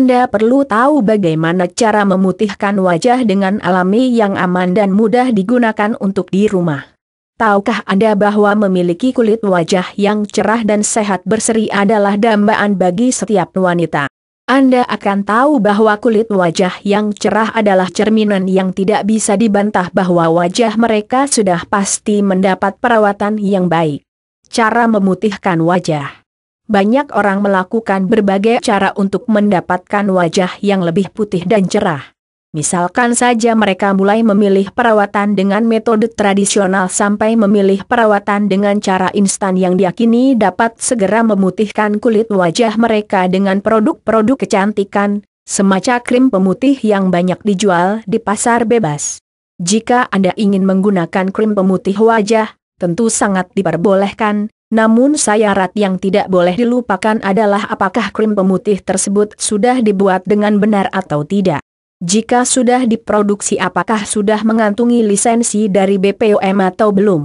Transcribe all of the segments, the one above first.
Anda perlu tahu bagaimana cara memutihkan wajah dengan alami yang aman dan mudah digunakan untuk di rumah. Tahukah Anda bahwa memiliki kulit wajah yang cerah dan sehat berseri adalah dambaan bagi setiap wanita? Anda akan tahu bahwa kulit wajah yang cerah adalah cerminan yang tidak bisa dibantah bahwa wajah mereka sudah pasti mendapat perawatan yang baik. Cara memutihkan wajah banyak orang melakukan berbagai cara untuk mendapatkan wajah yang lebih putih dan cerah. Misalkan saja mereka mulai memilih perawatan dengan metode tradisional sampai memilih perawatan dengan cara instan yang diakini dapat segera memutihkan kulit wajah mereka dengan produk-produk kecantikan, semacam krim pemutih yang banyak dijual di pasar bebas. Jika Anda ingin menggunakan krim pemutih wajah, tentu sangat diperbolehkan, namun syarat yang tidak boleh dilupakan adalah apakah krim pemutih tersebut sudah dibuat dengan benar atau tidak. Jika sudah diproduksi apakah sudah mengantungi lisensi dari BPOM atau belum.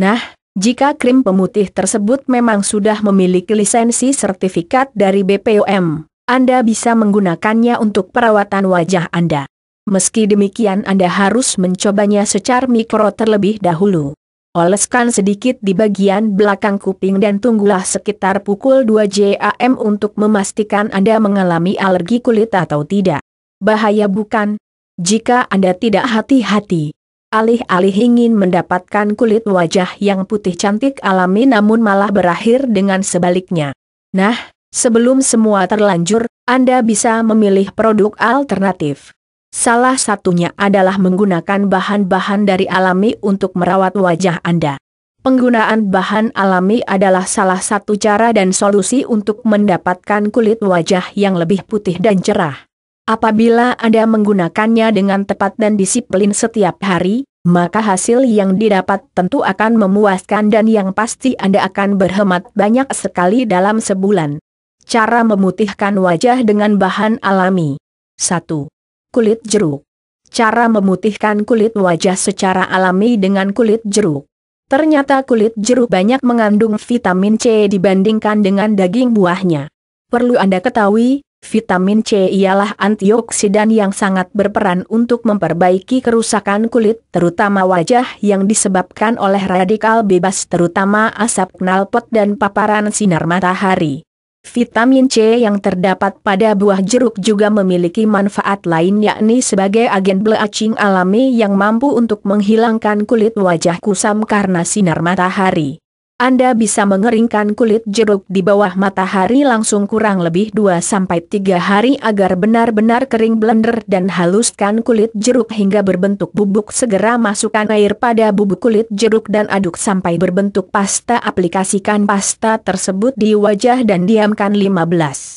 Nah, jika krim pemutih tersebut memang sudah memiliki lisensi sertifikat dari BPOM, Anda bisa menggunakannya untuk perawatan wajah Anda. Meski demikian Anda harus mencobanya secara mikro terlebih dahulu oleskan sedikit di bagian belakang kuping dan tunggulah sekitar pukul 2 JAM untuk memastikan Anda mengalami alergi kulit atau tidak. Bahaya bukan? Jika Anda tidak hati-hati, alih-alih ingin mendapatkan kulit wajah yang putih cantik alami namun malah berakhir dengan sebaliknya. Nah, sebelum semua terlanjur, Anda bisa memilih produk alternatif. Salah satunya adalah menggunakan bahan-bahan dari alami untuk merawat wajah Anda. Penggunaan bahan alami adalah salah satu cara dan solusi untuk mendapatkan kulit wajah yang lebih putih dan cerah. Apabila Anda menggunakannya dengan tepat dan disiplin setiap hari, maka hasil yang didapat tentu akan memuaskan dan yang pasti Anda akan berhemat banyak sekali dalam sebulan. Cara memutihkan wajah dengan bahan alami 1 kulit jeruk. Cara memutihkan kulit wajah secara alami dengan kulit jeruk. Ternyata kulit jeruk banyak mengandung vitamin C dibandingkan dengan daging buahnya. Perlu Anda ketahui, vitamin C ialah antioksidan yang sangat berperan untuk memperbaiki kerusakan kulit terutama wajah yang disebabkan oleh radikal bebas terutama asap knalpot dan paparan sinar matahari. Vitamin C yang terdapat pada buah jeruk juga memiliki manfaat lain yakni sebagai agen bleaching alami yang mampu untuk menghilangkan kulit wajah kusam karena sinar matahari. Anda bisa mengeringkan kulit jeruk di bawah matahari langsung kurang lebih 2-3 hari agar benar-benar kering blender dan haluskan kulit jeruk hingga berbentuk bubuk segera masukkan air pada bubuk kulit jeruk dan aduk sampai berbentuk pasta aplikasikan pasta tersebut di wajah dan diamkan 15 20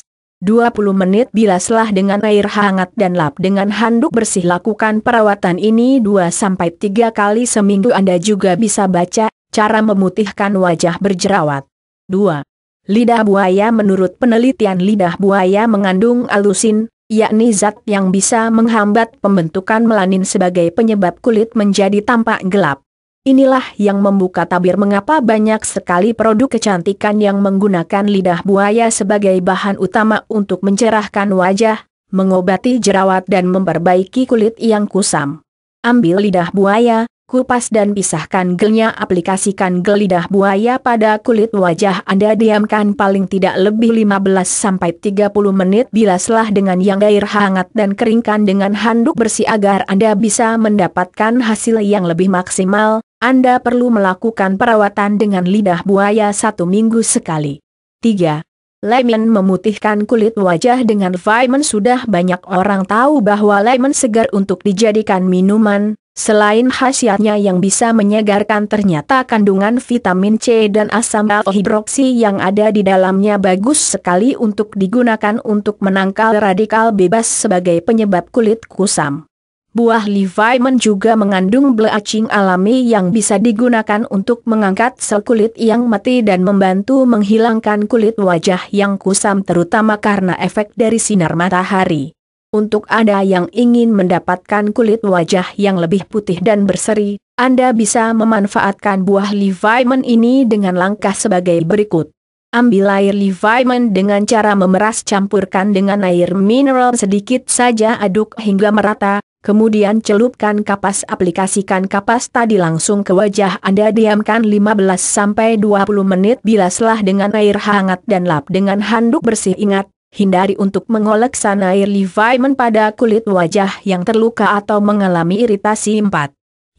menit bilaslah dengan air hangat dan lap dengan handuk bersih lakukan perawatan ini 2-3 kali seminggu Anda juga bisa baca Cara memutihkan wajah berjerawat. 2. Lidah buaya menurut penelitian lidah buaya mengandung alusin, yakni zat yang bisa menghambat pembentukan melanin sebagai penyebab kulit menjadi tampak gelap. Inilah yang membuka tabir mengapa banyak sekali produk kecantikan yang menggunakan lidah buaya sebagai bahan utama untuk mencerahkan wajah, mengobati jerawat dan memperbaiki kulit yang kusam. Ambil lidah buaya, kupas dan pisahkan gelnya aplikasikan gel lidah buaya pada kulit wajah Anda diamkan paling tidak lebih 15-30 menit bilaslah dengan yang air hangat dan keringkan dengan handuk bersih agar Anda bisa mendapatkan hasil yang lebih maksimal, Anda perlu melakukan perawatan dengan lidah buaya satu minggu sekali. 3. Lemon memutihkan kulit wajah dengan vitamin sudah banyak orang tahu bahwa lemon segar untuk dijadikan minuman, Selain khasiatnya yang bisa menyegarkan ternyata kandungan vitamin C dan asam alohidroksi yang ada di dalamnya bagus sekali untuk digunakan untuk menangkal radikal bebas sebagai penyebab kulit kusam. Buah Leviman juga mengandung bleaching alami yang bisa digunakan untuk mengangkat sel kulit yang mati dan membantu menghilangkan kulit wajah yang kusam terutama karena efek dari sinar matahari. Untuk Anda yang ingin mendapatkan kulit wajah yang lebih putih dan berseri, Anda bisa memanfaatkan buah Leviman ini dengan langkah sebagai berikut. Ambil air Leviman dengan cara memeras campurkan dengan air mineral sedikit saja aduk hingga merata, kemudian celupkan kapas aplikasikan kapas tadi langsung ke wajah Anda diamkan 15-20 menit bilaslah dengan air hangat dan lap dengan handuk bersih ingat, hindari untuk mengolek sanair Leviman pada kulit wajah yang terluka atau mengalami iritasi 4.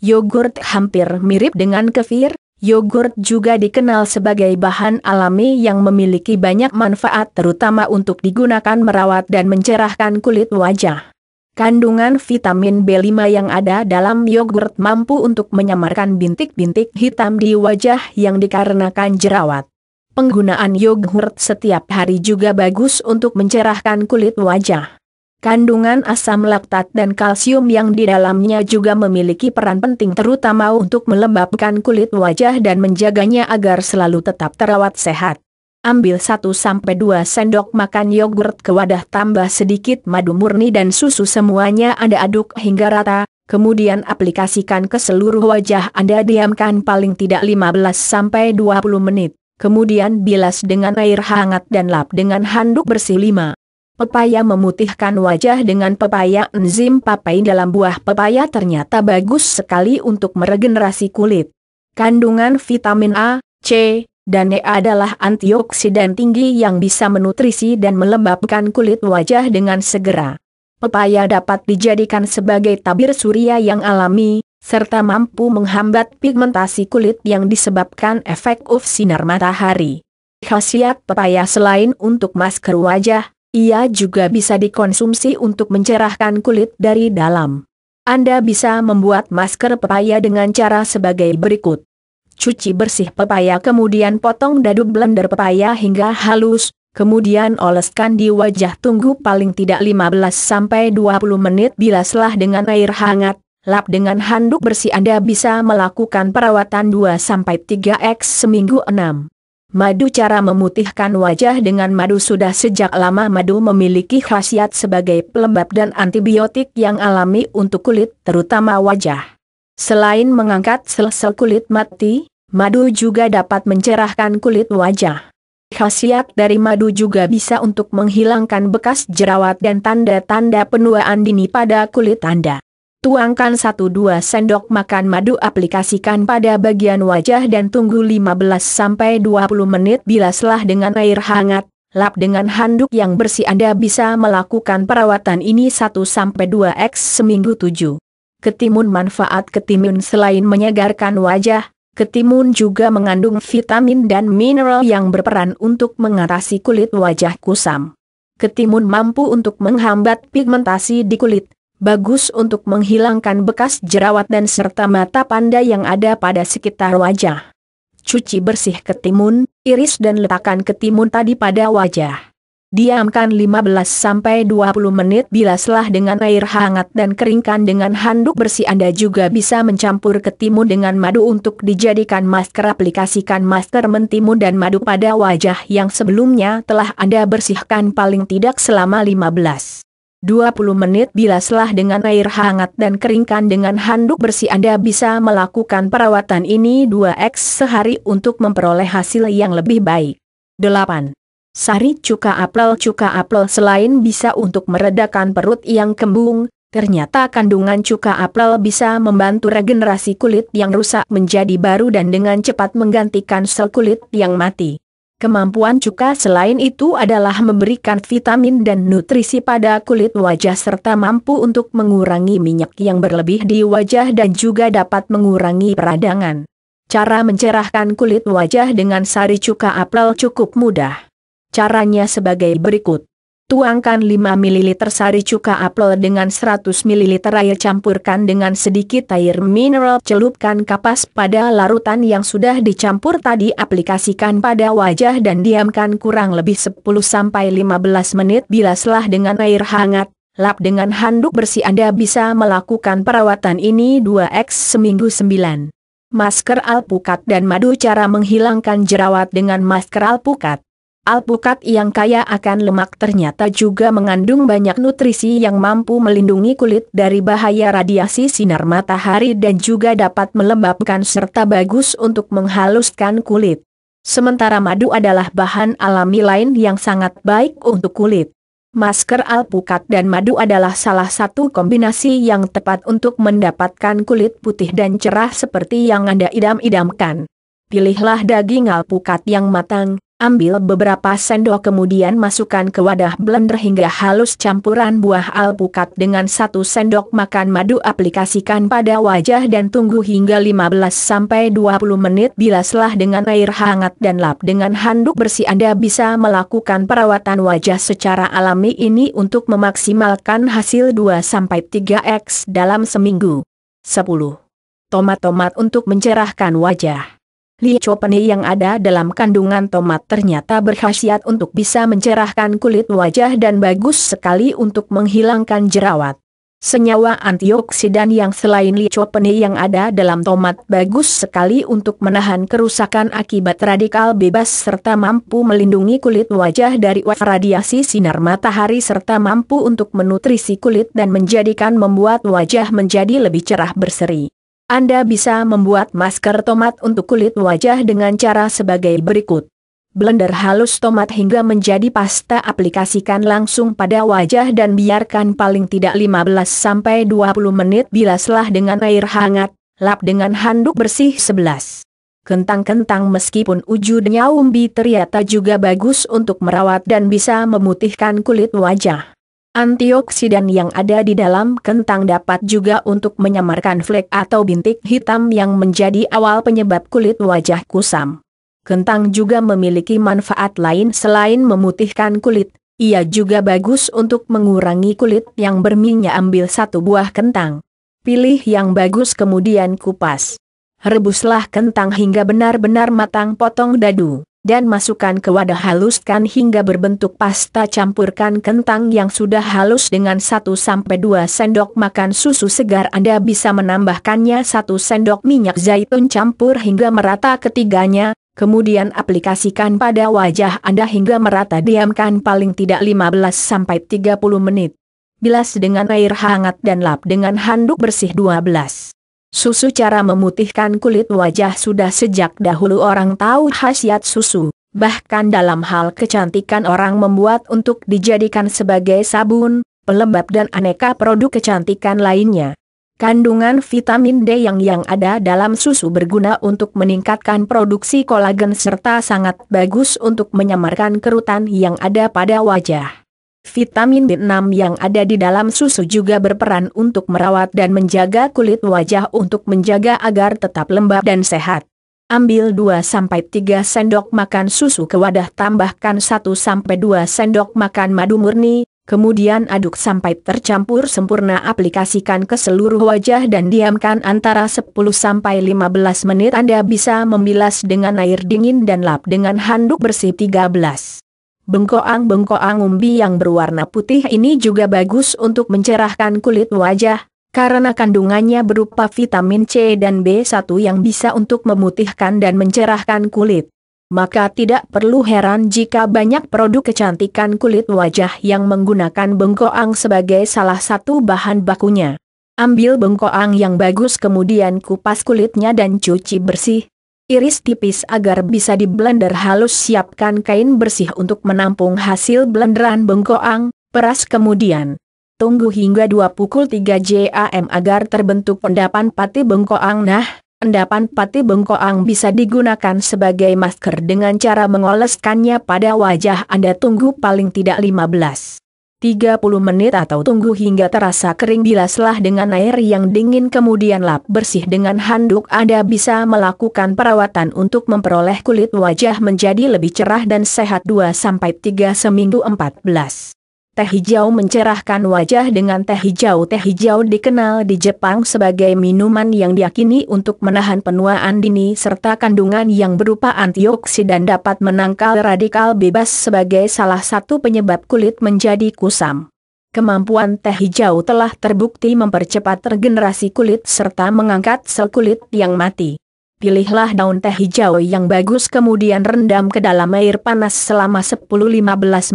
Yogurt hampir mirip dengan kefir, yogurt juga dikenal sebagai bahan alami yang memiliki banyak manfaat terutama untuk digunakan merawat dan mencerahkan kulit wajah. Kandungan vitamin B5 yang ada dalam yogurt mampu untuk menyamarkan bintik-bintik hitam di wajah yang dikarenakan jerawat. Penggunaan yogurt setiap hari juga bagus untuk mencerahkan kulit wajah. Kandungan asam laktat dan kalsium yang di dalamnya juga memiliki peran penting terutama untuk melembabkan kulit wajah dan menjaganya agar selalu tetap terawat sehat. Ambil 1-2 sendok makan yogurt ke wadah tambah sedikit madu murni dan susu semuanya Anda aduk hingga rata, kemudian aplikasikan ke seluruh wajah Anda diamkan paling tidak 15-20 menit. Kemudian bilas dengan air hangat dan lap dengan handuk bersih lima. Pepaya memutihkan wajah dengan pepaya enzim papain dalam buah pepaya ternyata bagus sekali untuk meregenerasi kulit. Kandungan vitamin A, C, dan E adalah antioksidan tinggi yang bisa menutrisi dan melembabkan kulit wajah dengan segera. Pepaya dapat dijadikan sebagai tabir surya yang alami, serta mampu menghambat pigmentasi kulit yang disebabkan efek UV sinar matahari. Khasiat pepaya selain untuk masker wajah, ia juga bisa dikonsumsi untuk mencerahkan kulit dari dalam. Anda bisa membuat masker pepaya dengan cara sebagai berikut. Cuci bersih pepaya kemudian potong dadu blender pepaya hingga halus, kemudian oleskan di wajah tunggu paling tidak 15-20 menit bilaslah dengan air hangat, Lap dengan handuk bersih Anda bisa melakukan perawatan 2-3x seminggu 6. Madu cara memutihkan wajah dengan madu sudah sejak lama madu memiliki khasiat sebagai pelembab dan antibiotik yang alami untuk kulit terutama wajah. Selain mengangkat sel-sel kulit mati, madu juga dapat mencerahkan kulit wajah. Khasiat dari madu juga bisa untuk menghilangkan bekas jerawat dan tanda-tanda penuaan dini pada kulit Anda. Tuangkan 1-2 sendok makan madu aplikasikan pada bagian wajah dan tunggu 15-20 menit bilaslah dengan air hangat, lap dengan handuk yang bersih Anda bisa melakukan perawatan ini 1-2x seminggu 7. Ketimun manfaat ketimun selain menyegarkan wajah, ketimun juga mengandung vitamin dan mineral yang berperan untuk mengatasi kulit wajah kusam. Ketimun mampu untuk menghambat pigmentasi di kulit bagus untuk menghilangkan bekas jerawat dan serta mata panda yang ada pada sekitar wajah. Cuci bersih ketimun, iris dan letakkan ketimun tadi pada wajah. Diamkan 15-20 menit bilaslah dengan air hangat dan keringkan dengan handuk bersih Anda juga bisa mencampur ketimun dengan madu untuk dijadikan masker aplikasikan masker mentimun dan madu pada wajah yang sebelumnya telah Anda bersihkan paling tidak selama 15 20 menit bilaslah dengan air hangat dan keringkan dengan handuk bersih Anda bisa melakukan perawatan ini 2x sehari untuk memperoleh hasil yang lebih baik. 8. Sari cuka apel Cuka apel selain bisa untuk meredakan perut yang kembung, ternyata kandungan cuka apel bisa membantu regenerasi kulit yang rusak menjadi baru dan dengan cepat menggantikan sel kulit yang mati. Kemampuan cuka selain itu adalah memberikan vitamin dan nutrisi pada kulit wajah serta mampu untuk mengurangi minyak yang berlebih di wajah dan juga dapat mengurangi peradangan. Cara mencerahkan kulit wajah dengan sari cuka apel cukup mudah. Caranya sebagai berikut. Tuangkan 5 ml sari cuka apel dengan 100 ml air campurkan dengan sedikit air mineral celupkan kapas pada larutan yang sudah dicampur tadi aplikasikan pada wajah dan diamkan kurang lebih 10-15 menit bilaslah dengan air hangat. Lap dengan handuk bersih Anda bisa melakukan perawatan ini 2x seminggu 9. Masker alpukat dan madu cara menghilangkan jerawat dengan masker alpukat. Alpukat yang kaya akan lemak ternyata juga mengandung banyak nutrisi yang mampu melindungi kulit dari bahaya radiasi sinar matahari dan juga dapat melembabkan serta bagus untuk menghaluskan kulit. Sementara madu adalah bahan alami lain yang sangat baik untuk kulit. Masker alpukat dan madu adalah salah satu kombinasi yang tepat untuk mendapatkan kulit putih dan cerah seperti yang Anda idam-idamkan. Pilihlah daging alpukat yang matang, Ambil beberapa sendok kemudian masukkan ke wadah blender hingga halus campuran buah alpukat dengan satu sendok makan madu aplikasikan pada wajah dan tunggu hingga 15-20 menit bilaslah dengan air hangat dan lap dengan handuk bersih Anda bisa melakukan perawatan wajah secara alami ini untuk memaksimalkan hasil 2-3x dalam seminggu. 10. Tomat-tomat untuk mencerahkan wajah lichopeni yang ada dalam kandungan tomat ternyata berkhasiat untuk bisa mencerahkan kulit wajah dan bagus sekali untuk menghilangkan jerawat. Senyawa antioksidan yang selain lichopeni yang ada dalam tomat bagus sekali untuk menahan kerusakan akibat radikal bebas serta mampu melindungi kulit wajah dari radiasi sinar matahari serta mampu untuk menutrisi kulit dan menjadikan membuat wajah menjadi lebih cerah berseri. Anda bisa membuat masker tomat untuk kulit wajah dengan cara sebagai berikut. Blender halus tomat hingga menjadi pasta aplikasikan langsung pada wajah dan biarkan paling tidak 15-20 menit bilaslah dengan air hangat, lap dengan handuk bersih 11. Kentang-kentang meskipun ujudnya umbi ternyata juga bagus untuk merawat dan bisa memutihkan kulit wajah. Antioksidan yang ada di dalam kentang dapat juga untuk menyamarkan flek atau bintik hitam yang menjadi awal penyebab kulit wajah kusam. Kentang juga memiliki manfaat lain selain memutihkan kulit, ia juga bagus untuk mengurangi kulit yang berminyak ambil satu buah kentang. Pilih yang bagus kemudian kupas. Rebuslah kentang hingga benar-benar matang potong dadu dan masukkan ke wadah haluskan hingga berbentuk pasta campurkan kentang yang sudah halus dengan 1-2 sendok makan susu segar Anda bisa menambahkannya 1 sendok minyak zaitun campur hingga merata ketiganya, kemudian aplikasikan pada wajah Anda hingga merata diamkan paling tidak 15-30 menit. Bilas dengan air hangat dan lap dengan handuk bersih 12. Susu cara memutihkan kulit wajah sudah sejak dahulu orang tahu khasiat susu. Bahkan dalam hal kecantikan orang membuat untuk dijadikan sebagai sabun, pelembab dan aneka produk kecantikan lainnya. Kandungan vitamin D yang yang ada dalam susu berguna untuk meningkatkan produksi kolagen serta sangat bagus untuk menyamarkan kerutan yang ada pada wajah. Vitamin B6 yang ada di dalam susu juga berperan untuk merawat dan menjaga kulit wajah untuk menjaga agar tetap lembab dan sehat. Ambil 2-3 sendok makan susu ke wadah tambahkan 1-2 sendok makan madu murni, kemudian aduk sampai tercampur sempurna aplikasikan ke seluruh wajah dan diamkan antara 10-15 menit Anda bisa membilas dengan air dingin dan lap dengan handuk bersih 13. Bengkoang-bengkoang umbi yang berwarna putih ini juga bagus untuk mencerahkan kulit wajah, karena kandungannya berupa vitamin C dan B1 yang bisa untuk memutihkan dan mencerahkan kulit. Maka tidak perlu heran jika banyak produk kecantikan kulit wajah yang menggunakan bengkoang sebagai salah satu bahan bakunya. Ambil bengkoang yang bagus kemudian kupas kulitnya dan cuci bersih, Iris tipis agar bisa diblender halus siapkan kain bersih untuk menampung hasil blenderan bengkoang, peras kemudian. Tunggu hingga 2 pukul 3 jam agar terbentuk endapan pati bengkoang nah, endapan pati bengkoang bisa digunakan sebagai masker dengan cara mengoleskannya pada wajah Anda tunggu paling tidak 15 30 menit atau tunggu hingga terasa kering bilaslah dengan air yang dingin kemudian lap bersih dengan handuk Anda bisa melakukan perawatan untuk memperoleh kulit wajah menjadi lebih cerah dan sehat 2-3 seminggu 14 teh hijau mencerahkan wajah dengan teh hijau. Teh hijau dikenal di Jepang sebagai minuman yang diakini untuk menahan penuaan dini serta kandungan yang berupa antioksidan dapat menangkal radikal bebas sebagai salah satu penyebab kulit menjadi kusam. Kemampuan teh hijau telah terbukti mempercepat regenerasi kulit serta mengangkat sel kulit yang mati pilihlah daun teh hijau yang bagus kemudian rendam ke dalam air panas selama 10-15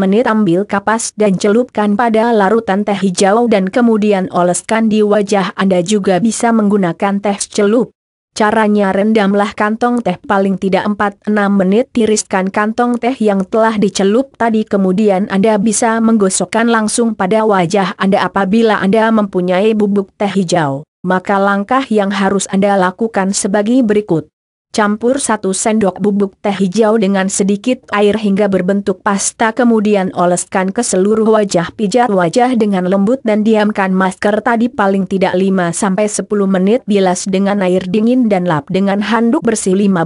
menit ambil kapas dan celupkan pada larutan teh hijau dan kemudian oleskan di wajah Anda juga bisa menggunakan teh celup. Caranya rendamlah kantong teh paling tidak 4-6 menit tiriskan kantong teh yang telah dicelup tadi kemudian Anda bisa menggosokkan langsung pada wajah Anda apabila Anda mempunyai bubuk teh hijau maka langkah yang harus Anda lakukan sebagai berikut. Campur satu sendok bubuk teh hijau dengan sedikit air hingga berbentuk pasta kemudian oleskan ke seluruh wajah pijat wajah dengan lembut dan diamkan masker tadi paling tidak 5-10 menit bilas dengan air dingin dan lap dengan handuk bersih 15.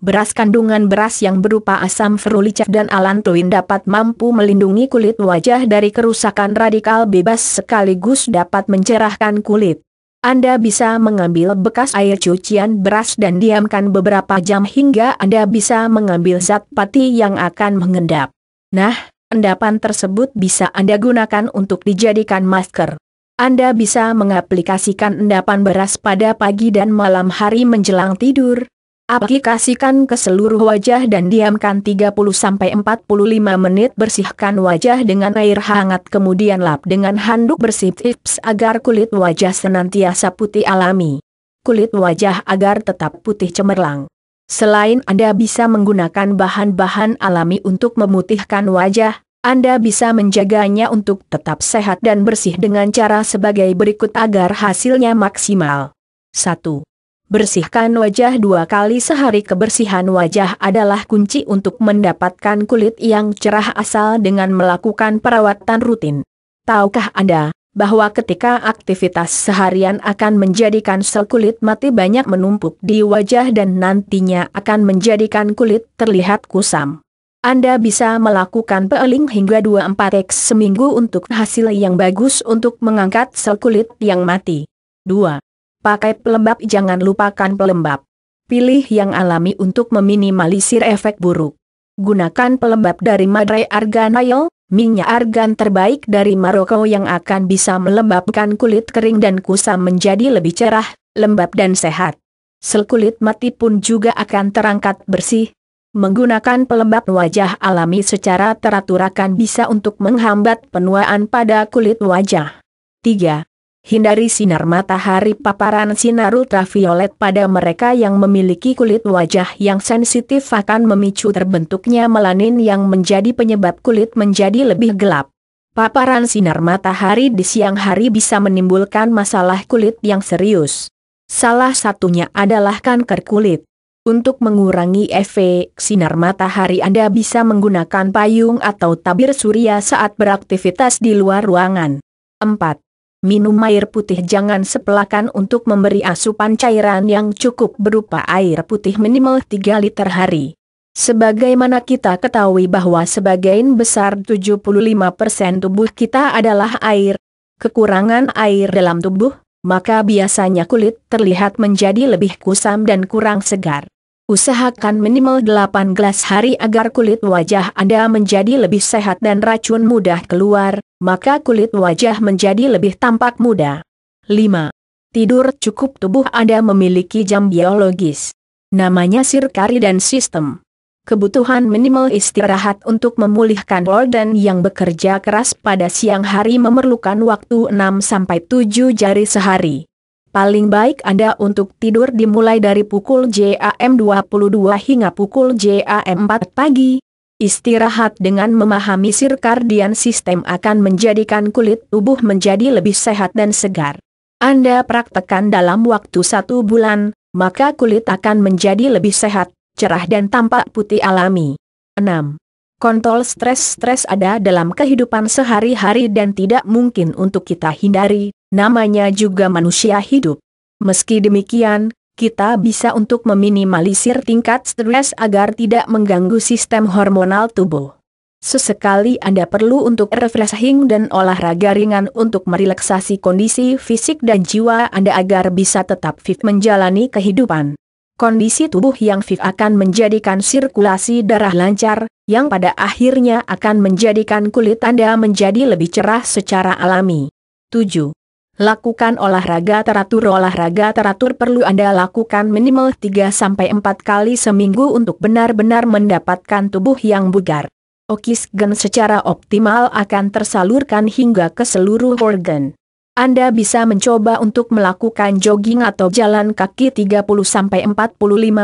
Beras kandungan beras yang berupa asam ferulica dan alantoin dapat mampu melindungi kulit wajah dari kerusakan radikal bebas sekaligus dapat mencerahkan kulit. Anda bisa mengambil bekas air cucian beras dan diamkan beberapa jam hingga Anda bisa mengambil zat pati yang akan mengendap. Nah, endapan tersebut bisa Anda gunakan untuk dijadikan masker. Anda bisa mengaplikasikan endapan beras pada pagi dan malam hari menjelang tidur, Aplikasikan ke seluruh wajah dan diamkan 30-45 menit bersihkan wajah dengan air hangat kemudian lap dengan handuk bersih tips agar kulit wajah senantiasa putih alami. Kulit wajah agar tetap putih cemerlang. Selain Anda bisa menggunakan bahan-bahan alami untuk memutihkan wajah, Anda bisa menjaganya untuk tetap sehat dan bersih dengan cara sebagai berikut agar hasilnya maksimal. 1. Bersihkan wajah dua kali sehari Kebersihan wajah adalah kunci untuk mendapatkan kulit yang cerah asal dengan melakukan perawatan rutin. Tahukah Anda, bahwa ketika aktivitas seharian akan menjadikan sel kulit mati banyak menumpuk di wajah dan nantinya akan menjadikan kulit terlihat kusam. Anda bisa melakukan peeling hingga 24x seminggu untuk hasil yang bagus untuk mengangkat sel kulit yang mati. 2. Pakai pelembab jangan lupakan pelembab. Pilih yang alami untuk meminimalisir efek buruk. Gunakan pelembab dari Madre Argan Oil, minyak argan terbaik dari Maroko yang akan bisa melembabkan kulit kering dan kusam menjadi lebih cerah, lembab dan sehat. Sel kulit mati pun juga akan terangkat bersih. Menggunakan pelembab wajah alami secara teratur akan bisa untuk menghambat penuaan pada kulit wajah. 3 hindari sinar matahari paparan sinar ultraviolet pada mereka yang memiliki kulit wajah yang sensitif akan memicu terbentuknya melanin yang menjadi penyebab kulit menjadi lebih gelap. Paparan sinar matahari di siang hari bisa menimbulkan masalah kulit yang serius. Salah satunya adalah kanker kulit. Untuk mengurangi efek sinar matahari Anda bisa menggunakan payung atau tabir surya saat beraktivitas di luar ruangan. 4 minum air putih jangan sepelakan untuk memberi asupan cairan yang cukup berupa air putih minimal 3 liter hari. Sebagaimana kita ketahui bahwa sebagian besar 75% tubuh kita adalah air, kekurangan air dalam tubuh, maka biasanya kulit terlihat menjadi lebih kusam dan kurang segar. Usahakan minimal 8 gelas hari agar kulit wajah Anda menjadi lebih sehat dan racun mudah keluar, maka kulit wajah menjadi lebih tampak muda. 5. Tidur cukup tubuh Anda memiliki jam biologis. Namanya sirkari dan sistem. Kebutuhan minimal istirahat untuk memulihkan organ yang bekerja keras pada siang hari memerlukan waktu 6-7 jari sehari paling baik Anda untuk tidur dimulai dari pukul JAM 22 hingga pukul JAM 4 pagi. Istirahat dengan memahami sirkardian sistem akan menjadikan kulit tubuh menjadi lebih sehat dan segar. Anda praktekkan dalam waktu satu bulan, maka kulit akan menjadi lebih sehat, cerah dan tampak putih alami. 6. Kontrol stres-stres ada dalam kehidupan sehari-hari dan tidak mungkin untuk kita hindari, namanya juga manusia hidup. Meski demikian, kita bisa untuk meminimalisir tingkat stres agar tidak mengganggu sistem hormonal tubuh. Sesekali Anda perlu untuk refreshing dan olahraga ringan untuk merelaksasi kondisi fisik dan jiwa Anda agar bisa tetap fit menjalani kehidupan. Kondisi tubuh yang fit akan menjadikan sirkulasi darah lancar, yang pada akhirnya akan menjadikan kulit Anda menjadi lebih cerah secara alami. 7. Lakukan olahraga teratur Olahraga teratur perlu Anda lakukan minimal 3-4 kali seminggu untuk benar-benar mendapatkan tubuh yang bugar. Oksigen secara optimal akan tersalurkan hingga ke seluruh organ. Anda bisa mencoba untuk melakukan jogging atau jalan kaki 30-45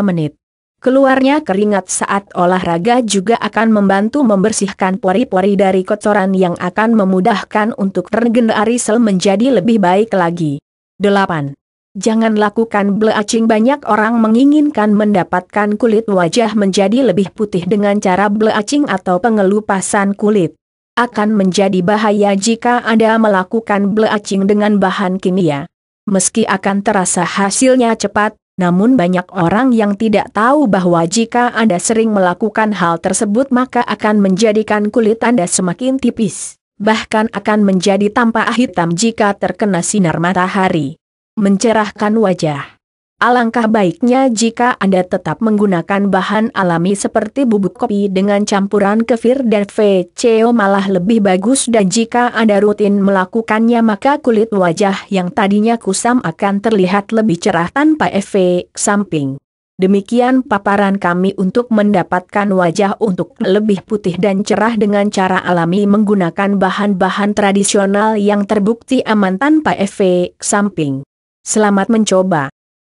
menit. Keluarnya keringat saat olahraga juga akan membantu membersihkan pori-pori dari kotoran yang akan memudahkan untuk regenerasi sel menjadi lebih baik lagi. 8. Jangan lakukan bleaching banyak orang menginginkan mendapatkan kulit wajah menjadi lebih putih dengan cara bleaching atau pengelupasan kulit akan menjadi bahaya jika Anda melakukan bleaching dengan bahan kimia. Meski akan terasa hasilnya cepat, namun banyak orang yang tidak tahu bahwa jika Anda sering melakukan hal tersebut maka akan menjadikan kulit Anda semakin tipis, bahkan akan menjadi tampak hitam jika terkena sinar matahari. Mencerahkan wajah Alangkah baiknya jika Anda tetap menggunakan bahan alami seperti bubuk kopi dengan campuran kefir dan VCO malah lebih bagus dan jika Anda rutin melakukannya maka kulit wajah yang tadinya kusam akan terlihat lebih cerah tanpa efek samping. Demikian paparan kami untuk mendapatkan wajah untuk lebih putih dan cerah dengan cara alami menggunakan bahan-bahan tradisional yang terbukti aman tanpa efek samping. Selamat mencoba.